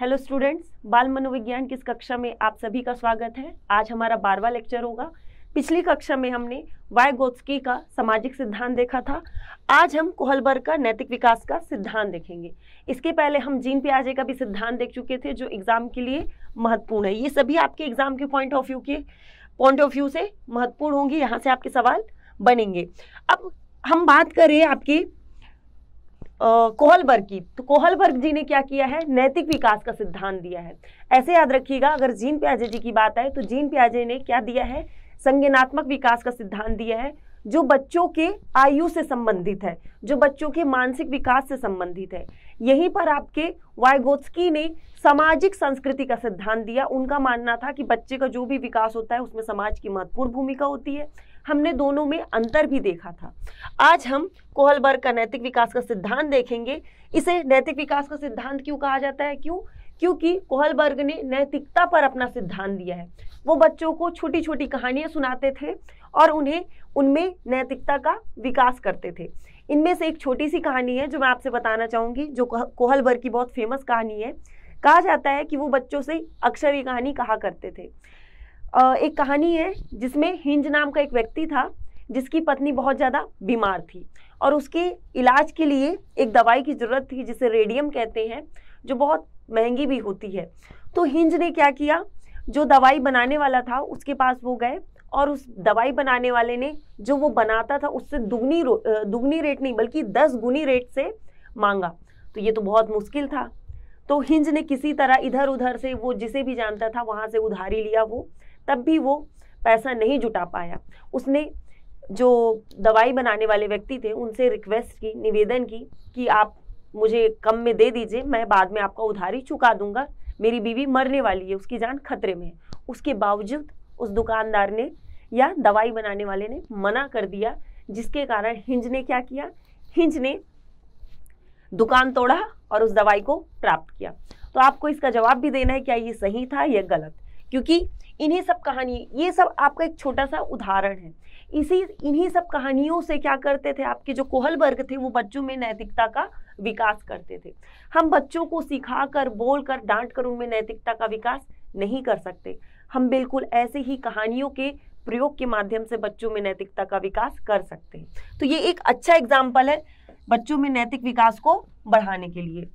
hello students बाल मनोविज्ञान की इस कक्षा में आप सभी का स्वागत है आज हमारा बारवा लेक्चर होगा पिछली कक्षा में हमने वाई गोत्सकी का सामाजिक सिद्धांत देखा था आज हम कोहलबर्ग का नैतिक विकास का सिद्धांत देखेंगे इसके पहले हम जीन प्याजे का भी सिद्धांत देख चुके थे जो एग्जाम के लिए महत्वपूर्ण है ये सभी आपके एग्जाम के पॉइंट ऑफ व्यू के पॉइंट ऑफ व्यू से महत्वपूर्ण होंगे यहाँ से आपके सवाल बनेंगे अब हम बात करें आपके कोहलबर्ग की तो कोहलबर्ग जी ने क्या किया है नैतिक विकास का सिद्धांत दिया है ऐसे याद रखिएगा अगर जीन प्याजे जी की बात आए तो जीन प्याजे ने क्या दिया है संज्ञानात्मक विकास का सिद्धांत दिया है जो बच्चों के आयु से संबंधित है जो बच्चों के मानसिक विकास से संबंधित है यहीं पर आपके वायगोत्सकी ने सामाजिक संस्कृति का सिद्धांत दिया उनका मानना था कि बच्चे का जो भी विकास होता है उसमें समाज की महत्वपूर्ण भूमिका होती है हमने दोनों में अंतर भी देखा था आज हम कोहलबर्ग का नैतिक विकास का सिद्धांत देखेंगे इसे नैतिक विकास का सिद्धांत क्यों कहा जाता है क्यों क्योंकि कोहलबर्ग ने नैतिकता पर अपना सिद्धांत दिया है वो बच्चों को छोटी छोटी कहानियाँ सुनाते थे और उन्हें उनमें नैतिकता का विकास करते थे इनमें से एक छोटी सी कहानी है जो मैं आपसे बताना चाहूँगी जो कोहलबर्ग की बहुत फेमस कहानी है कहा जाता है कि वो बच्चों से अक्सर ये कहानी कहा करते थे एक कहानी है जिसमें हिंज नाम का एक व्यक्ति था जिसकी पत्नी बहुत ज़्यादा बीमार थी और उसके इलाज के लिए एक दवाई की ज़रूरत थी जिसे रेडियम कहते हैं जो बहुत महंगी भी होती है तो हिंज ने क्या किया जो दवाई बनाने वाला था उसके पास वो गए और उस दवाई बनाने वाले ने जो वो बनाता था उससे दुगनी दुगनी रेट नहीं बल्कि दस गुनी रेट से मांगा तो ये तो बहुत मुश्किल था तो हिंज ने किसी तरह इधर उधर से वो जिसे भी जानता था वहाँ से उधारी लिया वो तब भी वो पैसा नहीं जुटा पाया उसने जो दवाई बनाने वाले व्यक्ति थे उनसे रिक्वेस्ट की निवेदन की कि आप मुझे कम में दे दीजिए मैं बाद में आपका उधारी चुका दूंगा मेरी बीवी मरने वाली है उसकी जान खतरे में है उसके बावजूद उस दुकानदार ने या दवाई बनाने वाले ने मना कर दिया जिसके कारण हिंज ने क्या किया हिंज ने दुकान तोड़ा और उस दवाई को प्राप्त किया तो आपको इसका जवाब भी देना है क्या ये सही था या गलत क्योंकि इन्हीं सब कहानी ये सब आपका एक छोटा सा उदाहरण है इसी इन्हीं सब कहानियों से क्या करते थे आपके जो कोहल वर्ग थे वो बच्चों में नैतिकता का विकास करते थे हम बच्चों को सिखा कर बोल कर डांट कर उनमें नैतिकता का विकास नहीं कर सकते हम बिल्कुल ऐसे ही कहानियों के प्रयोग के माध्यम से बच्चों में नैतिकता का विकास कर सकते हैं तो ये एक अच्छा एग्जाम्पल है बच्चों में नैतिक विकास को बढ़ाने के लिए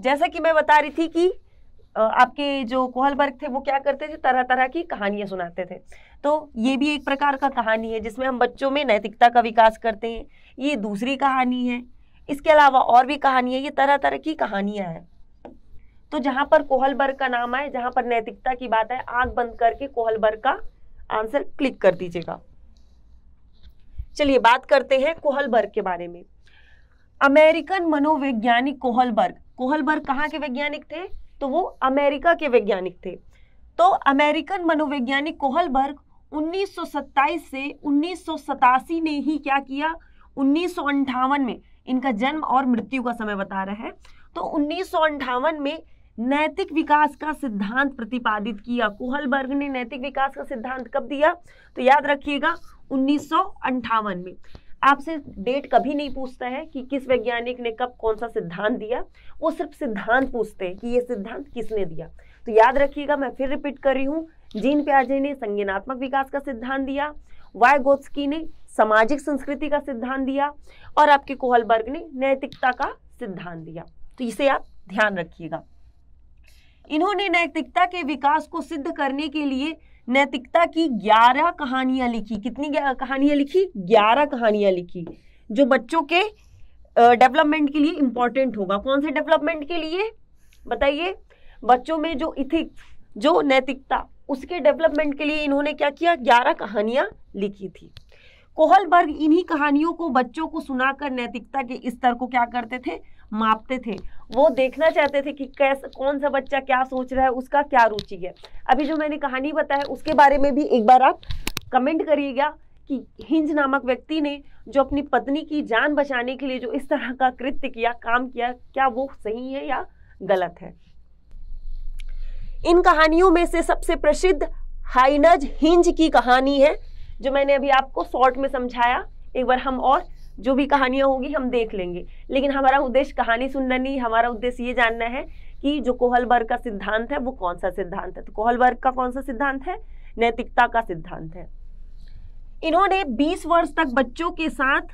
जैसा कि मैं बता रही थी कि आपके जो कोहलबर्ग थे वो क्या करते थे तरह तरह की कहानियां सुनाते थे तो ये भी एक प्रकार का कहानी है जिसमें हम बच्चों में नैतिकता का विकास करते हैं ये दूसरी कहानी है इसके अलावा और भी है ये तरह तरह की कहानियां हैं तो जहां पर कोहलबर्ग का नाम आए जहां पर नैतिकता की बात है आग बंद करके कोहलबर्ग का आंसर क्लिक कर दीजिएगा चलिए बात करते हैं कोहलबर्ग के बारे में अमेरिकन मनोवैज्ञानिक कोहलबर्ग कोहलबर्ग कहाँ के वैज्ञानिक थे तो वो अमेरिका के वैज्ञानिक थे तो अमेरिकन मनोवैज्ञानिक कोहलबर्ग 1927 से उन्नीस ने ही क्या किया उन्नीस में इनका जन्म और मृत्यु का समय बता रहा है तो उन्नीस में नैतिक विकास का सिद्धांत प्रतिपादित किया कोहलबर्ग ने नैतिक विकास का सिद्धांत कब दिया तो याद रखिएगा उन्नीस में आपसे डेट कभी नहीं पूछता है कि किस वैज्ञानिक ने कब कौन सा सिद्धांत दिया वो सिर्फ सिद्धांत पूछते हैं कि ये सिद्धांत किसने दिया तो याद रखिएगा मैं फिर रिपीट कर रही हूँ जीन प्याजे ने संज्ञानात्मक विकास का सिद्धांत दिया वाय गोत्सकी ने सामाजिक संस्कृति का सिद्धांत दिया और आपके कोहलबर्ग ने नैतिकता का सिद्धांत दिया तो इसे आप ध्यान रखिएगा इन्होंने नैतिकता के विकास को सिद्ध करने के लिए नैतिकता की ग्यारह कहानियां लिखी कितनी कहानियां लिखी ग्यारह कहानियां लिखी जो बच्चों के डेवलपमेंट के लिए इंपॉर्टेंट होगा कौन से डेवलपमेंट के लिए बताइए बच्चों में जो इथिक्स जो नैतिकता उसके डेवलपमेंट के लिए इन्होंने क्या किया ग्यारह कहानियां लिखी थी कोहलबर्ग इन्हीं कहानियों को बच्चों को सुनाकर नैतिकता के स्तर को क्या करते थे मापते थे वो देखना चाहते थे कि कैसे कौन सा बच्चा क्या सोच रहा है उसका क्या रुचि है अभी जो मैंने कहानी बताया उसके बारे में भी एक बार आप कमेंट करिएगा कि हिंज नामक व्यक्ति ने जो अपनी पत्नी की जान बचाने के लिए जो इस तरह का कृत्य किया काम किया क्या वो सही है या गलत है इन कहानियों में से सबसे प्रसिद्ध हाइनज हिंज की कहानी है जो मैंने अभी आपको शॉर्ट में समझाया एक बार हम और जो भी कहानियाँ होगी हम देख लेंगे लेकिन हमारा उद्देश्य कहानी सुनना नहीं हमारा उद्देश्य ये जानना है कि जो कोहलबर्ग का सिद्धांत है वो कौन सा सिद्धांत है तो कोहलबर्ग का कौन सा सिद्धांत है नैतिकता का सिद्धांत है इन्होंने 20 वर्ष तक बच्चों के साथ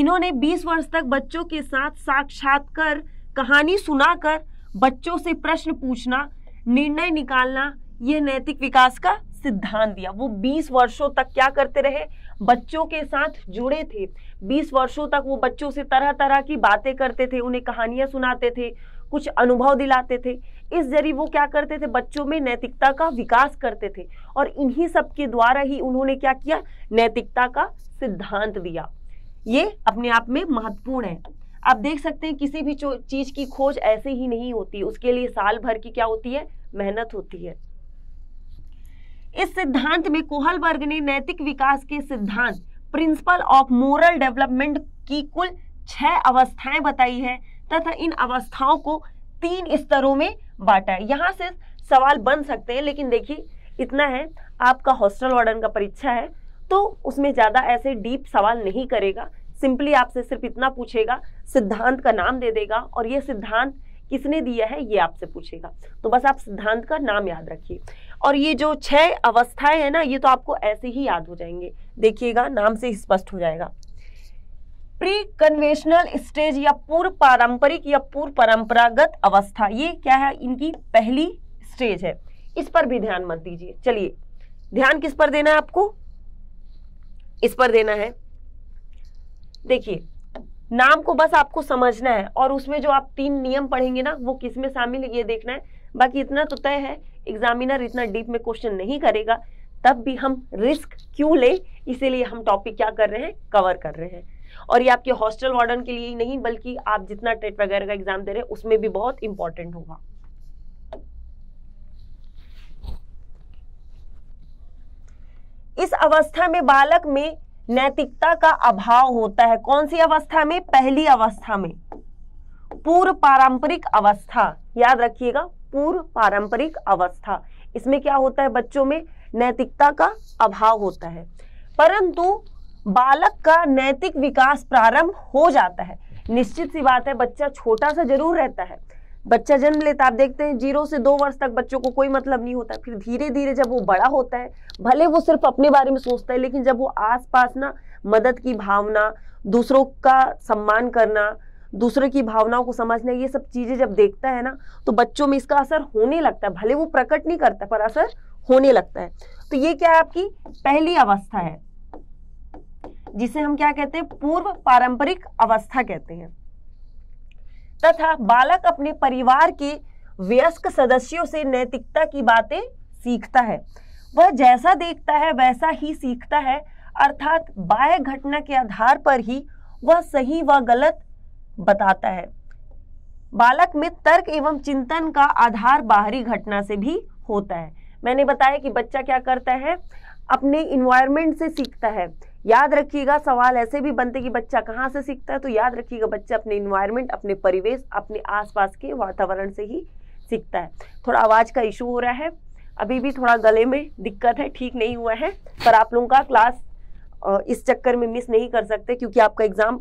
इन्होंने 20 वर्ष तक बच्चों के साथ साक्षात्कार कहानी सुनाकर बच्चों से प्रश्न पूछना निर्णय निकालना यह नैतिक विकास का सिद्धांत दिया वो 20 वर्षों तक क्या करते रहे बच्चों के साथ जुड़े थे 20 वर्षों तक वो बच्चों से तरह तरह की बातें करते थे उन्हें कहानियां सुनाते थे कुछ अनुभव दिलाते थे इस जरिए वो क्या करते थे बच्चों में नैतिकता का विकास करते थे और इन्हीं सब के द्वारा ही उन्होंने क्या किया नैतिकता का सिद्धांत दिया ये अपने आप में महत्वपूर्ण है आप देख सकते हैं किसी भी चीज की खोज ऐसे ही नहीं होती उसके लिए साल भर की क्या होती है मेहनत होती है इस सिद्धांत में कोहलबर्ग ने नैतिक विकास के सिद्धांत प्रिंसिपल ऑफ मोरल डेवलपमेंट की कुल छह अवस्थाएं बताई है तथा इन अवस्थाओं को तीन स्तरों में बांटा है यहाँ से सवाल बन सकते हैं लेकिन देखिए इतना है आपका हॉस्टल वार्डन का परीक्षा है तो उसमें ज़्यादा ऐसे डीप सवाल नहीं करेगा सिंपली आपसे सिर्फ इतना पूछेगा सिद्धांत का नाम दे देगा और ये सिद्धांत किसने दिया है ये आपसे पूछेगा तो बस आप सिद्धांत का नाम याद रखिए और ये जो छह अवस्थाएं है ना ये तो आपको ऐसे ही याद हो जाएंगे देखिएगा नाम से स्पष्ट हो जाएगा प्री कन्वेंशनल स्टेज या पूर्व पारंपरिक या पूर्व परंपरागत अवस्था ये क्या है इनकी पहली स्टेज है इस पर भी ध्यान मत दीजिए चलिए ध्यान किस पर देना है आपको इस पर देना है देखिए नाम को बस आपको समझना है और उसमें जो आप तीन नियम पढ़ेंगे ना वो किसमें शामिल ये देखना है बाकी इतना तो तय है एग्जामिनर इतना डीप में क्वेश्चन नहीं करेगा तब भी हम रिस्क क्यों ले इसीलिए हम टॉपिक क्या कर रहे हैं कवर कर रहे हैं और ये आपके हॉस्टल वार्डन के लिए ही नहीं बल्कि आप जितना टेट वगैरह का एग्जाम दे रहे हैं उसमें भी बहुत इंपॉर्टेंट होगा इस अवस्था में बालक में नैतिकता का अभाव होता है कौन सी अवस्था में पहली अवस्था में पूर्व पारंपरिक अवस्था याद रखिएगा पूर्व पारंपरिक अवस्था इसमें क्या होता है बच्चों में नैतिकता का अभाव होता है परंतु बालक का नैतिक विकास प्रारंभ हो जाता है निश्चित सी बात है बच्चा छोटा सा जरूर रहता है बच्चा जन्म लेता आप देखते हैं जीरो से दो वर्ष तक बच्चों को कोई मतलब नहीं होता फिर धीरे धीरे जब वो बड़ा होता है भले वो सिर्फ अपने बारे में सोचता है लेकिन जब वो आसपास ना मदद की भावना दूसरों का सम्मान करना दूसरे की भावनाओं को समझना ये सब चीज़ें जब देखता है ना तो बच्चों में इसका असर होने लगता है भले वो प्रकट नहीं करता पर असर होने लगता है तो ये क्या है आपकी पहली अवस्था है जिसे हम क्या कहते हैं पूर्व पारंपरिक अवस्था कहते हैं तथा बालक अपने परिवार के वयस्क सदस्यों से नैतिकता की बातें सीखता है वह जैसा देखता है वैसा ही सीखता है अर्थात बाह्य घटना के आधार पर ही वह सही व गलत बताता है बालक में तर्क एवं चिंतन का आधार बाहरी घटना से भी होता है मैंने बताया कि बच्चा क्या करता है अपने इन्वायरमेंट से सीखता है याद रखिएगा सवाल ऐसे भी बनते कि बच्चा कहाँ से सीखता है तो याद रखिएगा बच्चा अपने इन्वायरमेंट अपने परिवेश अपने आसपास के वातावरण से ही सीखता है थोड़ा आवाज़ का इशू हो रहा है अभी भी थोड़ा गले में दिक्कत है ठीक नहीं हुआ है पर आप लोगों का क्लास इस चक्कर में मिस नहीं कर सकते क्योंकि आपका एग्ज़ाम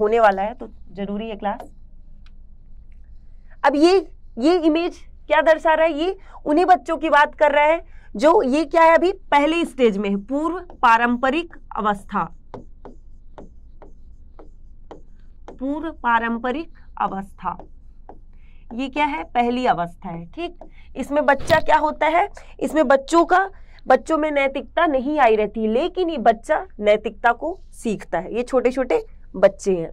होने वाला है तो जरूरी है क्लास अब ये ये इमेज क्या दर्शा रहा है ये उन्हीं बच्चों की बात कर रहा है जो ये क्या है अभी पहले स्टेज में है पूर्व पारंपरिक अवस्था पूर्व पारंपरिक अवस्था ये क्या है पहली अवस्था है ठीक इसमें बच्चा क्या होता है इसमें बच्चों का बच्चों में नैतिकता नहीं आई रहती लेकिन ये बच्चा नैतिकता को सीखता है ये छोटे छोटे बच्चे हैं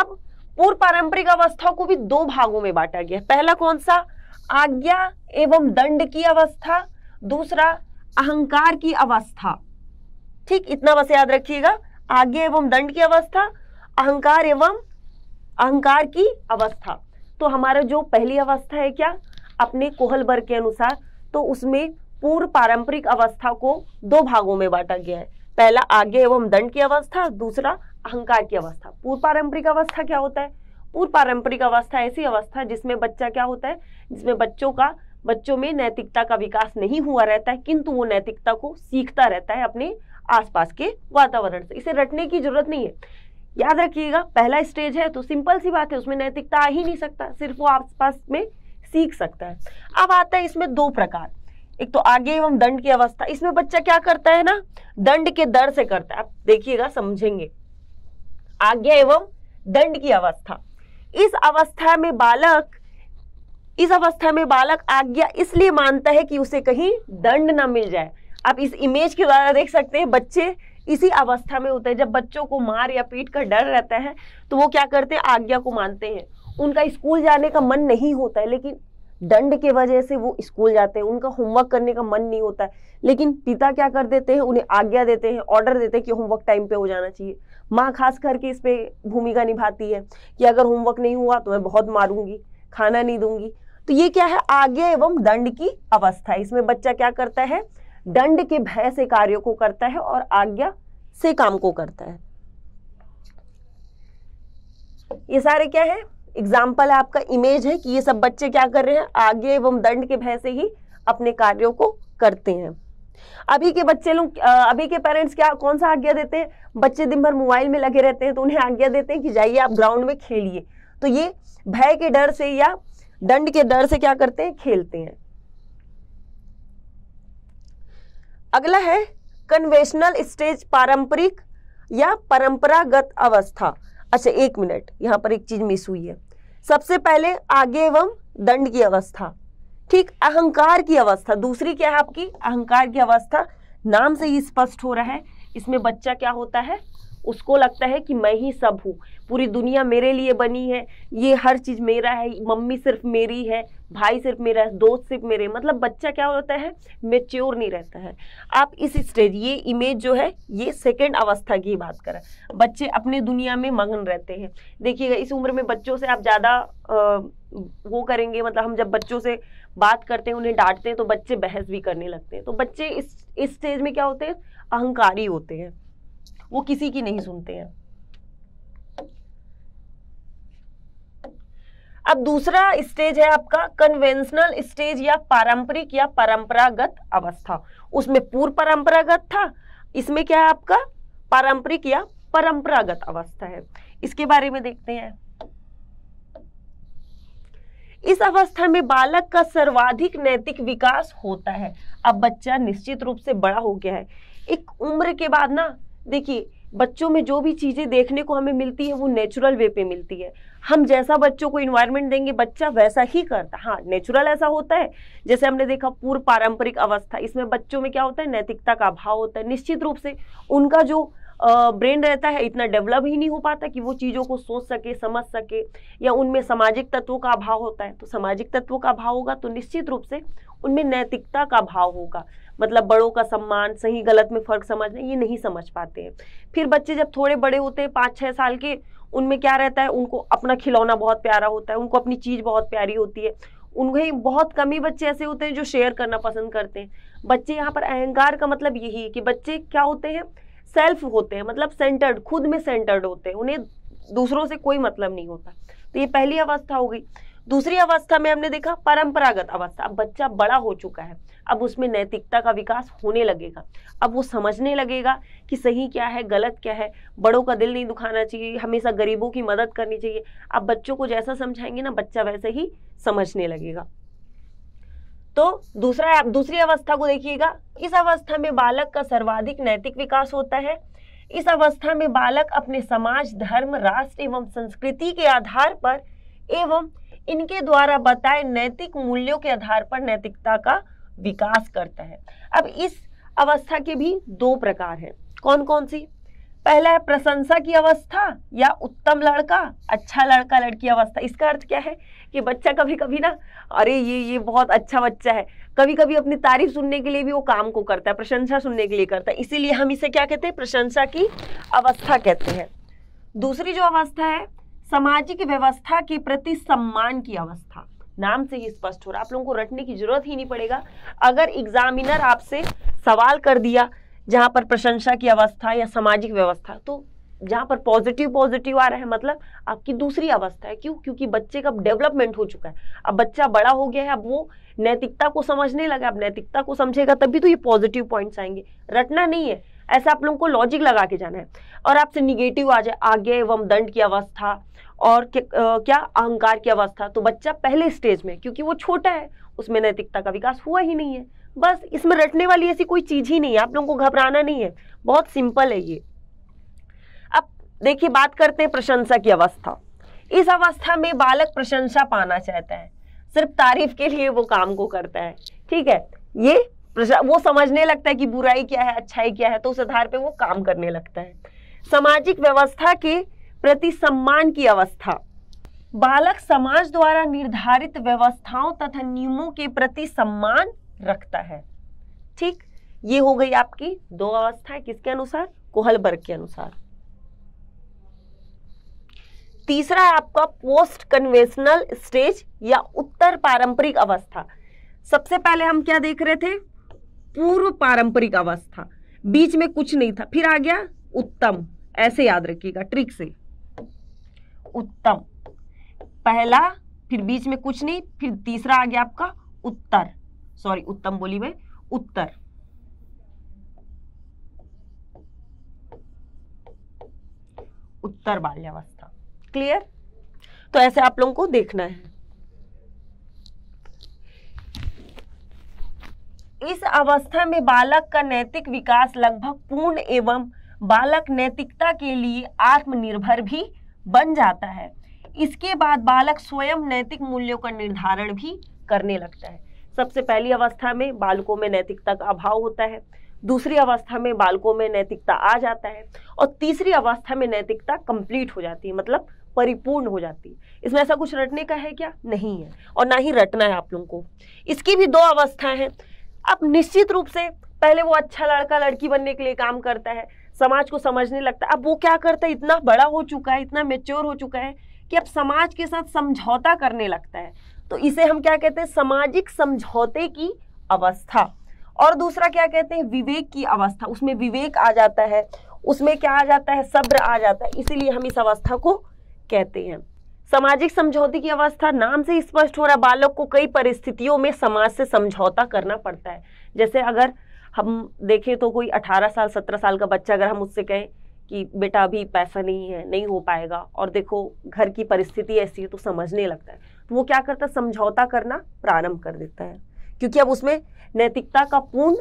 अब पूर्व पारंपरिक अवस्थाओं को भी दो भागों में बांटा गया पहला कौन सा आज्ञा एवं दंड की अवस्था दूसरा अहंकार की अवस्था ठीक इतना बस याद रखिएगा आज्ञा एवं दंड की अवस्था अहंकार एवं अहंकार की अवस्था तो हमारा जो पहली अवस्था है क्या अपने कोहल वर्ग के अनुसार तो उसमें पूर्व पारंपरिक अवस्था को दो भागों में बांटा गया है पहला आज्ञा एवं दंड की अवस्था दूसरा अहंकार की अवस्था पूर्व पारंपरिक अवस्था क्या होता है पूर्व पारंपरिक अवस्था ऐसी अवस्था जिसमें बच्चा क्या होता है जिसमें बच्चों का बच्चों में नैतिकता का विकास नहीं हुआ रहता है किंतु वो नैतिकता को सीखता रहता है अपने आसपास के वातावरण से इसे रटने की जरूरत नहीं है याद रखिएगा पहला स्टेज है तो सिंपल सी बात है उसमें नैतिकता आ ही नहीं सकता सिर्फ वो आसपास में सीख सकता है अब आता है इसमें दो प्रकार एक तो आगे एवं दंड की अवस्था इसमें बच्चा क्या करता है ना दंड के दर से करता है आप देखिएगा समझेंगे आज्ञा एवं दंड की अवस्था इस अवस्था में बालक इस अवस्था में बालक आज्ञा इसलिए मानता है कि उसे कहीं दंड ना मिल जाए आप इस इमेज के द्वारा देख सकते हैं बच्चे इसी अवस्था में होते हैं जब बच्चों को मार या पीट का डर रहता है तो वो क्या करते हैं आज्ञा को मानते हैं उनका स्कूल जाने का मन नहीं होता है लेकिन दंड के वजह से वो स्कूल जाते हैं उनका होमवर्क करने का मन नहीं होता है लेकिन पिता क्या कर देते हैं उन्हें आज्ञा देते हैं ऑर्डर देते हैं कि होमवर्क टाइम पे हो जाना चाहिए माँ खास करके इस पर भूमिका निभाती है कि अगर होमवर्क नहीं हुआ तो मैं बहुत मारूंगी खाना नहीं दूंगी तो ये क्या है आज्ञा एवं दंड की अवस्था इसमें बच्चा क्या करता है दंड के भय से कार्यों को करता है और आज्ञा से काम को करता है ये सारे क्या है एग्जाम्पल है आपका इमेज है कि ये सब बच्चे क्या कर रहे हैं आगे एवं दंड के भय से ही अपने कार्यों को करते हैं अभी के बच्चे लोग अभी के पेरेंट्स क्या कौन सा आज्ञा देते हैं बच्चे दिन भर मोबाइल में लगे रहते हैं तो उन्हें आज्ञा देते हैं कि जाइए आप ग्राउंड में खेलिए तो ये भय के डर से या दंड के डर से क्या करते हैं खेलते हैं अगला है कन्वेशनल स्टेज पारंपरिक या परंपरागत अवस्था अच्छा एक मिनट यहाँ पर एक चीज मिस हुई है सबसे पहले आगे एवं दंड की अवस्था ठीक अहंकार की अवस्था दूसरी क्या है आपकी अहंकार की अवस्था नाम से ही स्पष्ट हो रहा है इसमें बच्चा क्या होता है उसको लगता है कि मैं ही सब हूँ पूरी दुनिया मेरे लिए बनी है ये हर चीज़ मेरा है मम्मी सिर्फ मेरी है भाई सिर्फ मेरा दोस्त सिर्फ मेरे मतलब बच्चा क्या होता है मेच्योर नहीं रहता है आप इस स्टेज ये इमेज जो है ये सेकेंड अवस्था की बात करें बच्चे अपने दुनिया में मगन रहते हैं देखिएगा इस उम्र में बच्चों से आप ज़्यादा वो करेंगे मतलब हम जब बच्चों से बात करते हैं उन्हें डांटते हैं तो बच्चे बहस भी करने लगते हैं तो बच्चे इस इस स्टेज में क्या होते हैं अहंकारी होते हैं वो किसी की नहीं सुनते हैं अब दूसरा स्टेज है आपका कन्वेंशनल स्टेज या पारंपरिक या परंपरागत अवस्था उसमें पूर्व परंपरागत था इसमें क्या है आपका पारंपरिक या परंपरागत अवस्था है इसके बारे में देखते हैं इस अवस्था में बालक का सर्वाधिक नैतिक विकास होता है अब बच्चा निश्चित रूप से बड़ा हो गया है एक उम्र के बाद ना देखिए बच्चों में जो भी चीज़ें देखने को हमें मिलती है वो नेचुरल वे पे मिलती है हम जैसा बच्चों को इन्वायरमेंट देंगे बच्चा वैसा ही करता हाँ नेचुरल ऐसा होता है जैसे हमने देखा पूर्व पारंपरिक अवस्था इसमें बच्चों में क्या होता है नैतिकता का अभाव होता है निश्चित रूप से उनका जो ब्रेन रहता है इतना डेवलप ही नहीं हो पाता कि वो चीज़ों को सोच सके समझ सके या उनमें सामाजिक तत्वों का अभाव होता है तो सामाजिक तत्वों का अभाव होगा तो निश्चित रूप से उनमें नैतिकता का अभाव होगा मतलब बड़ों का सम्मान सही गलत में फ़र्क समझना ये नहीं समझ पाते हैं फिर बच्चे जब थोड़े बड़े होते हैं पाँच छः साल के उनमें क्या रहता है उनको अपना खिलौना बहुत प्यारा होता है उनको अपनी चीज़ बहुत प्यारी होती है उन्हें बहुत कम ही बच्चे ऐसे होते हैं जो शेयर करना पसंद करते हैं बच्चे यहाँ पर अहंकार का मतलब यही है कि बच्चे क्या होते हैं सेल्फ होते हैं मतलब सेंटर्ड खुद में सेंटर्ड होते हैं उन्हें दूसरों से कोई मतलब नहीं होता तो ये पहली अवस्था हो गई दूसरी अवस्था में हमने देखा परंपरागत अवस्था अब बच्चा बड़ा हो चुका है अब उसमें नैतिकता का विकास होने लगेगा अब वो समझने लगेगा कि सही क्या है गलत क्या है बड़ों का दिल नहीं दुखाना चाहिए हमेशा गरीबों की मदद करनी चाहिए अब बच्चों को जैसा समझाएंगे ना बच्चा वैसे ही समझने लगेगा तो दूसरा दूसरी अवस्था को देखिएगा इस अवस्था में बालक का सर्वाधिक नैतिक विकास होता है इस अवस्था में बालक अपने समाज धर्म राष्ट्र एवं संस्कृति के आधार पर एवं इनके द्वारा बताए नैतिक मूल्यों के आधार पर नैतिकता का विकास करता है अब इस अवस्था के भी दो प्रकार हैं कौन कौन सी पहला है प्रशंसा की अवस्था या उत्तम लड़का अच्छा लड़का लड़की अवस्था इसका अर्थ क्या है कि बच्चा कभी कभी ना अरे ये ये बहुत अच्छा बच्चा है कभी कभी अपनी तारीफ सुनने के लिए भी वो काम को करता है प्रशंसा सुनने के लिए करता है इसीलिए हम इसे क्या कहते हैं प्रशंसा की अवस्था कहते हैं दूसरी जो अवस्था है सामाजिक व्यवस्था के प्रति सम्मान की अवस्था नाम से ही स्पष्ट हो रहा आप लोगों को रटने की जरूरत ही नहीं पड़ेगा अगर एग्जामिनर आपसे सवाल कर दिया जहां पर प्रशंसा की अवस्था या सामाजिक व्यवस्था तो जहां पर पॉजिटिव पॉजिटिव आ रहा है मतलब आपकी दूसरी अवस्था है क्यों क्योंकि बच्चे का डेवलपमेंट हो चुका है अब बच्चा बड़ा हो गया है अब वो नैतिकता को समझने लगा अब नैतिकता को समझेगा तभी तो ये पॉजिटिव पॉइंट्स आएंगे रटना नहीं है ऐसा आप लोगों को लॉजिक लगा के जाना है और आपसे निगेटिव आ जाए आज्ञा एवं दंड की अवस्था और क्या अहंकार की अवस्था तो बच्चा पहले स्टेज में क्योंकि वो छोटा है उसमें नैतिकता का विकास हुआ ही नहीं है बस इसमें रटने वाली ऐसी कोई चीज़ ही नहीं है आप लोगों को घबराना नहीं है बहुत सिंपल है ये अब देखिए बात करते हैं प्रशंसा की अवस्था इस अवस्था में बालक प्रशंसा पाना चाहता है सिर्फ तारीफ के लिए वो काम को करता है ठीक है ये वो समझने लगता है कि बुराई क्या है अच्छाई क्या है तो उस आधार पर वो काम करने लगता है सामाजिक व्यवस्था के प्रति सम्मान की अवस्था बालक समाज द्वारा निर्धारित व्यवस्थाओं तथा नियमों के प्रति सम्मान रखता है ठीक ये हो गई आपकी दो अवस्थाएं किसके अनुसार कोहलबर्ग के अनुसार तीसरा है आपका पोस्ट कन्वेंशनल स्टेज या उत्तर पारंपरिक अवस्था सबसे पहले हम क्या देख रहे थे पूर्व पारंपरिक अवस्था बीच में कुछ नहीं था फिर आ गया उत्तम ऐसे याद रखिएगा ट्रिक से उत्तम पहला फिर बीच में कुछ नहीं फिर तीसरा आ गया आपका उत्तर सॉरी उत्तम बोली मैं उत्तर उत्तर बाल्यावस्था क्लियर तो ऐसे आप लोगों को देखना है इस अवस्था में बालक का नैतिक विकास लगभग पूर्ण एवं बालक नैतिकता के लिए आत्मनिर्भर भी बन जाता है इसके बाद बालक स्वयं नैतिक मूल्यों का निर्धारण भी करने लगता है सबसे पहली अवस्था में बालकों में नैतिकता का अभाव होता है दूसरी अवस्था में बालकों में नैतिकता आ जाता है और तीसरी अवस्था में नैतिकता कंप्लीट हो जाती है मतलब परिपूर्ण हो जाती है इसमें ऐसा कुछ रटने का है क्या नहीं है और ना ही रटना है आप लोगों को इसकी भी दो अवस्था है अब निश्चित रूप से पहले वो अच्छा लड़का लड़की बनने के लिए काम करता है समाज को समझने लगता है अब वो क्या करता है इतना बड़ा हो चुका है इतना मेच्योर हो चुका है कि अब समाज के साथ समझौता करने लगता है तो इसे हम क्या कहते हैं सामाजिक समझौते की अवस्था और दूसरा क्या कहते हैं विवेक की अवस्था उसमें विवेक आ जाता है उसमें क्या आ जाता है सब्र आ जाता है इसीलिए हम इस अवस्था को कहते हैं सामाजिक समझौते की अवस्था नाम से स्पष्ट हो रहा है बालक को कई परिस्थितियों में समाज से समझौता करना पड़ता है जैसे अगर हम देखें तो कोई 18 साल 17 साल का बच्चा अगर हम उससे कहें कि बेटा अभी पैसा नहीं है नहीं हो पाएगा और देखो घर की परिस्थिति ऐसी है तो समझने लगता है तो वो क्या करता है समझौता करना प्रारंभ कर देता है क्योंकि अब उसमें नैतिकता का पूर्ण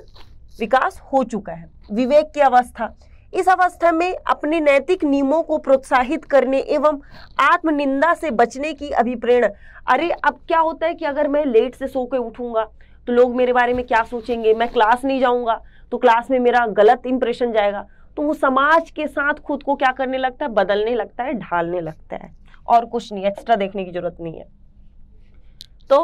विकास हो चुका है विवेक की अवस्था इस अवस्था में अपने नैतिक नियमों को प्रोत्साहित करने एवं आत्मनिंदा से बचने की अभिप्रेरणा अरे अब क्या होता है कि अगर मैं लेट से सो के उठूंगा तो लोग मेरे बारे में क्या सोचेंगे मैं क्लास नहीं जाऊंगा तो क्लास में मेरा गलत इंप्रेशन जाएगा तो वो समाज के साथ खुद को क्या करने लगता है बदलने लगता है ढालने लगता है और कुछ नहीं एक्स्ट्रा देखने की जरूरत नहीं है तो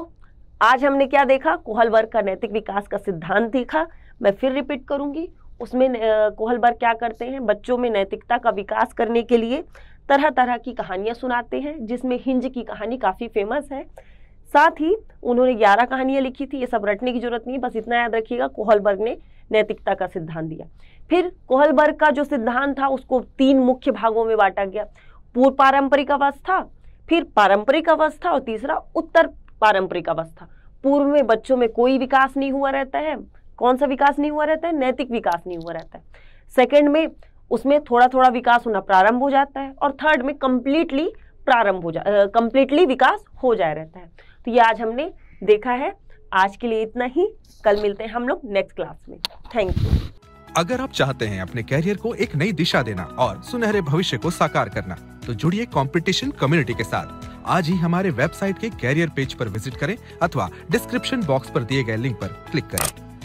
आज हमने क्या देखा कोहल वर्ग का नैतिक विकास का सिद्धांत देखा मैं फिर रिपीट करूंगी उसमें कोहलबर्ग क्या करते हैं बच्चों में नैतिकता का विकास करने के लिए तरह तरह की कहानियाँ सुनाते हैं जिसमें हिंज की कहानी काफ़ी फेमस है साथ ही उन्होंने ग्यारह कहानियाँ लिखी थी ये सब रटने की जरूरत नहीं बस इतना याद रखिएगा कोहलबर्ग ने नैतिकता का सिद्धांत दिया फिर कोहलबर्ग का जो सिद्धांत था उसको तीन मुख्य भागों में बांटा गया पूर्व पारंपरिक अवस्था फिर पारंपरिक अवस्था और तीसरा उत्तर पारंपरिक अवस्था पूर्व में बच्चों में कोई विकास नहीं हुआ रहता है कौन सा विकास नहीं हुआ रहता है नैतिक विकास नहीं हुआ रहता है सेकेंड में उसमें थोड़ा थोड़ा विकास होना प्रारंभ हो जाता है और थर्ड में कंप्लीटली प्रारंभ हो जा कंप्लीटली विकास हो जाए रहता है तो ये आज हमने देखा है आज के लिए इतना ही कल मिलते हैं हम लोग नेक्स्ट क्लास में थैंक यू अगर आप चाहते हैं अपने कैरियर को एक नई दिशा देना और सुनहरे भविष्य को साकार करना तो जुड़िए कंपटीशन कम्युनिटी के साथ आज ही हमारे वेबसाइट के कैरियर पेज पर विजिट करें अथवा डिस्क्रिप्शन बॉक्स पर दिए गए लिंक पर क्लिक करें